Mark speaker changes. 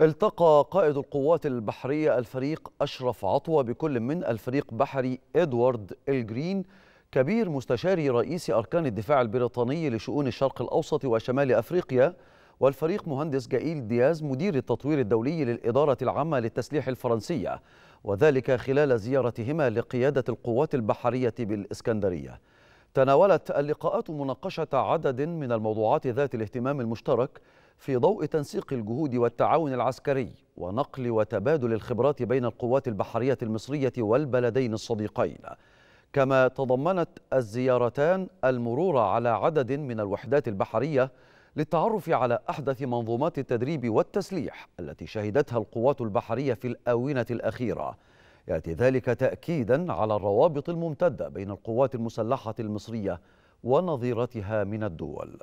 Speaker 1: التقى قائد القوات البحرية الفريق أشرف عطوة بكل من الفريق بحري إدوارد الجرين كبير مستشاري رئيس أركان الدفاع البريطاني لشؤون الشرق الأوسط وشمال أفريقيا والفريق مهندس جائيل دياز مدير التطوير الدولي للإدارة العامة للتسليح الفرنسية وذلك خلال زيارتهما لقيادة القوات البحرية بالإسكندرية تناولت اللقاءات مناقشة عدد من الموضوعات ذات الاهتمام المشترك في ضوء تنسيق الجهود والتعاون العسكري ونقل وتبادل الخبرات بين القوات البحرية المصرية والبلدين الصديقين كما تضمنت الزيارتان المرور على عدد من الوحدات البحرية للتعرف على أحدث منظومات التدريب والتسليح التي شهدتها القوات البحرية في الآونة الأخيرة يأتي ذلك تأكيدا على الروابط الممتدة بين القوات المسلحة المصرية ونظيرتها من الدول